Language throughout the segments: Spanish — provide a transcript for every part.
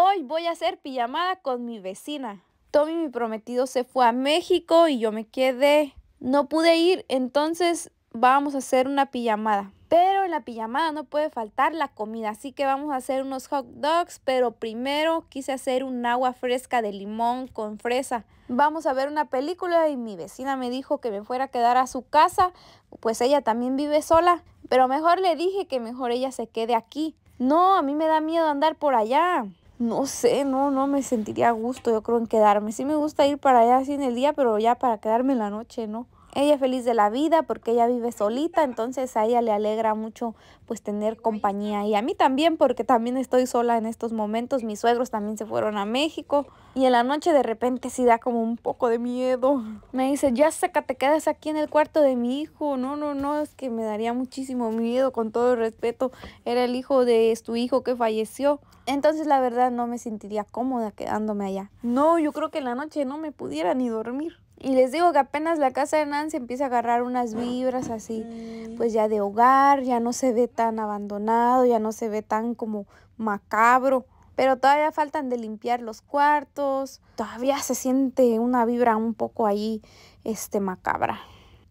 Hoy voy a hacer pijamada con mi vecina. Tommy, mi prometido, se fue a México y yo me quedé. No pude ir, entonces vamos a hacer una pijamada. Pero en la pijamada no puede faltar la comida, así que vamos a hacer unos hot dogs, pero primero quise hacer un agua fresca de limón con fresa. Vamos a ver una película y mi vecina me dijo que me fuera a quedar a su casa, pues ella también vive sola, pero mejor le dije que mejor ella se quede aquí. No, a mí me da miedo andar por allá no sé, no, no me sentiría a gusto, yo creo, en quedarme. Sí me gusta ir para allá así en el día, pero ya para quedarme en la noche, ¿no? Ella es feliz de la vida porque ella vive solita, entonces a ella le alegra mucho pues tener compañía y a mí también porque también estoy sola en estos momentos, mis suegros también se fueron a México y en la noche de repente sí da como un poco de miedo. Me dice, ya sé que te quedas aquí en el cuarto de mi hijo, no, no, no, es que me daría muchísimo miedo, con todo respeto, era el hijo de tu hijo que falleció. Entonces la verdad no me sentiría cómoda quedándome allá. No, yo creo que en la noche no me pudiera ni dormir. Y les digo que apenas la casa de Nancy empieza a agarrar unas vibras así, pues ya de hogar, ya no se ve tan abandonado, ya no se ve tan como macabro. Pero todavía faltan de limpiar los cuartos, todavía se siente una vibra un poco ahí, este, macabra.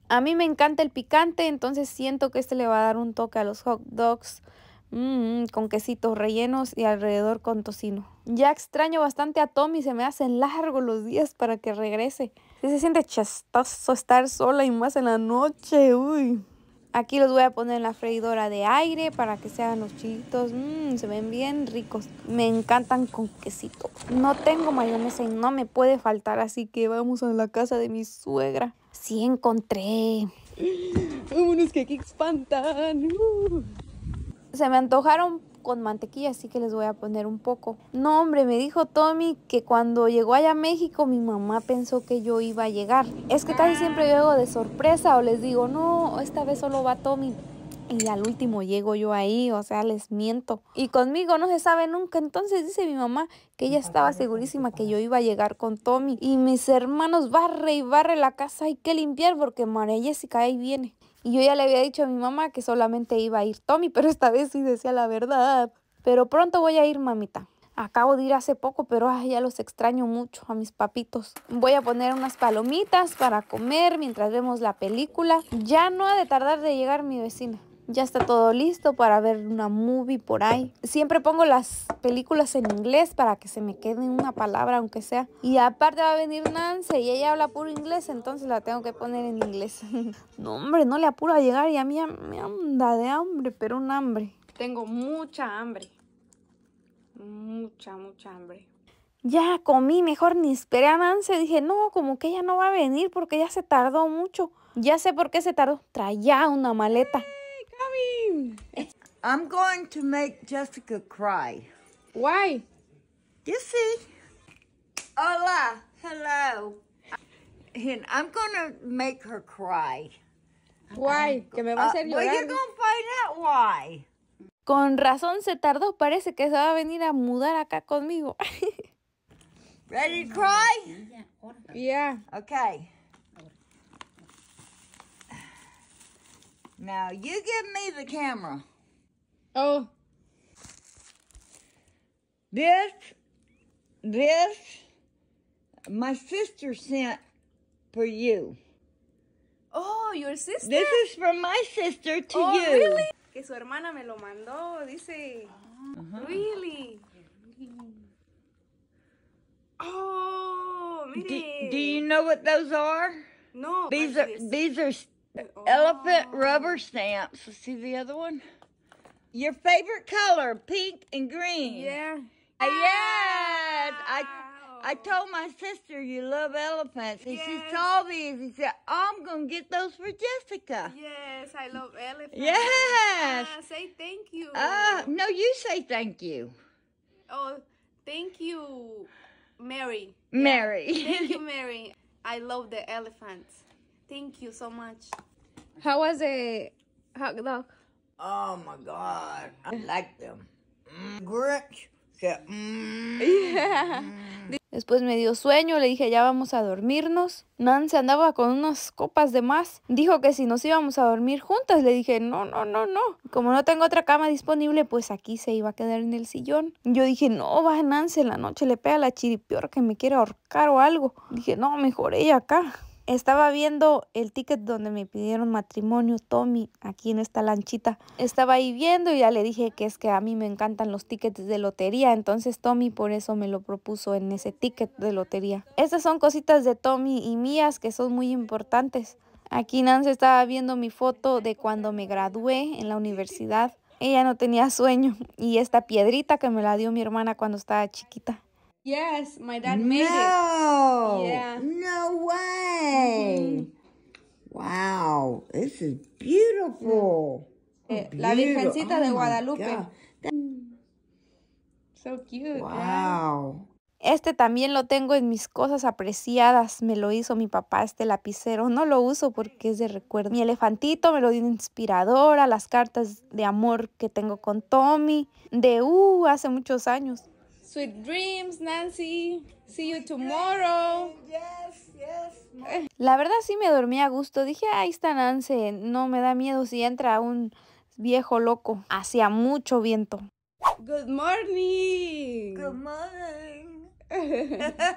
A mí me encanta el picante, entonces siento que este le va a dar un toque a los hot dogs Mmm, con quesitos rellenos y alrededor con tocino. Ya extraño bastante a Tommy, se me hacen largos los días para que regrese. se siente chistoso estar sola y más en la noche, uy. Aquí los voy a poner en la freidora de aire para que sean los chilitos. Mmm, se ven bien ricos. Me encantan con quesito. No tengo mayonesa y no me puede faltar, así que vamos a la casa de mi suegra. Sí encontré. Vámonos que aquí espantan se me antojaron con mantequilla, así que les voy a poner un poco. No, hombre, me dijo Tommy que cuando llegó allá a México mi mamá pensó que yo iba a llegar. Es que casi siempre llego de sorpresa o les digo, no, esta vez solo va Tommy. Y al último llego yo ahí, o sea, les miento. Y conmigo no se sabe nunca. Entonces dice mi mamá que ella estaba segurísima que yo iba a llegar con Tommy. Y mis hermanos barre y barre la casa. Hay que limpiar porque María Jessica ahí viene. Y yo ya le había dicho a mi mamá que solamente iba a ir Tommy, pero esta vez sí decía la verdad. Pero pronto voy a ir, mamita. Acabo de ir hace poco, pero ya los extraño mucho a mis papitos. Voy a poner unas palomitas para comer mientras vemos la película. Ya no ha de tardar de llegar mi vecina. Ya está todo listo para ver una movie por ahí. Siempre pongo las películas en inglés para que se me quede una palabra, aunque sea. Y aparte va a venir Nancy y ella habla puro inglés, entonces la tengo que poner en inglés. no, hombre, no le apuro a llegar y a mí me anda de hambre, pero un hambre. Tengo mucha hambre. Mucha, mucha hambre ya comí, mejor ni esperé a Nancy. Dije, no, como que ella no va a venir porque ya se tardó mucho. Ya sé por qué se tardó. Traía una maleta. I'm going to make Jessica cry. Why? You see. Hola. Hello. And I'm going to make her cry. Why? Que me va a hacer uh, Well, you're going to find out why. Con razón se tardó. Parece que se va a venir a mudar acá conmigo. Ready to cry? Yeah. Okay. Now you give me the camera. Oh. This, this, my sister sent for you. Oh, your sister. This is from my sister to oh, you. Really? Que su hermana me lo mandó, dice. Uh -huh. Really? Oh, mire. Do, do, you know what those are? No. These are these are oh. elephant rubber stamps. See the other one? Your favorite color, pink and green. Yeah. Yes. I I told my sister you love elephants, and yes. she saw these and said, "I'm gonna get those for Jessica." Yes, I love elephants. Yes. Uh, say thank you. Uh, no, you say thank you. Oh, thank you, Mary. Mary. Yeah. thank you, Mary. I love the elephants. Thank you so much. How was it? How, Oh my God, I like them. Mm, mm. Después me dio sueño, le dije ya vamos a dormirnos. Nance andaba con unas copas de más. Dijo que si nos íbamos a dormir juntas, le dije no, no, no, no. Como no tengo otra cama disponible, pues aquí se iba a quedar en el sillón. Yo dije no, va Nance en la noche le pega la chiripior que me quiere ahorcar o algo. Dije no, mejor ella acá. Estaba viendo el ticket donde me pidieron matrimonio, Tommy, aquí en esta lanchita. Estaba ahí viendo y ya le dije que es que a mí me encantan los tickets de lotería, entonces Tommy por eso me lo propuso en ese ticket de lotería. Estas son cositas de Tommy y mías que son muy importantes. Aquí Nancy estaba viendo mi foto de cuando me gradué en la universidad. Ella no tenía sueño y esta piedrita que me la dio mi hermana cuando estaba chiquita. Yes, my dad made no! No way. Mm-hmm. Wow, this is beautiful. Eh, oh, la Virgencita de oh, Guadalupe. So cute. Wow. Este también lo tengo en mis cosas apreciadas. Me lo hizo mi papá este lapicero. No lo uso porque es de recuerdo. Mi elefantito me lo dio inspiradora. Las cartas de amor que tengo con Tommy. De uh, hace muchos años. Sweet dreams, Nancy. See you tomorrow. Yes, yes. Eh. La verdad sí me dormí a gusto. Dije, ahí está Nancy. No me da miedo si entra un viejo loco. Hacía mucho viento. Good morning. Good morning.